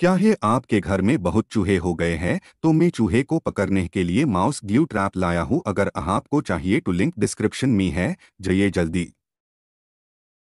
क्या है आपके घर में बहुत चूहे हो गए हैं तो मैं चूहे को पकड़ने के लिए माउस ग्लू ट्रैप लाया हूँ अगर आपको चाहिए तो लिंक डिस्क्रिप्शन में है जाइए जल्दी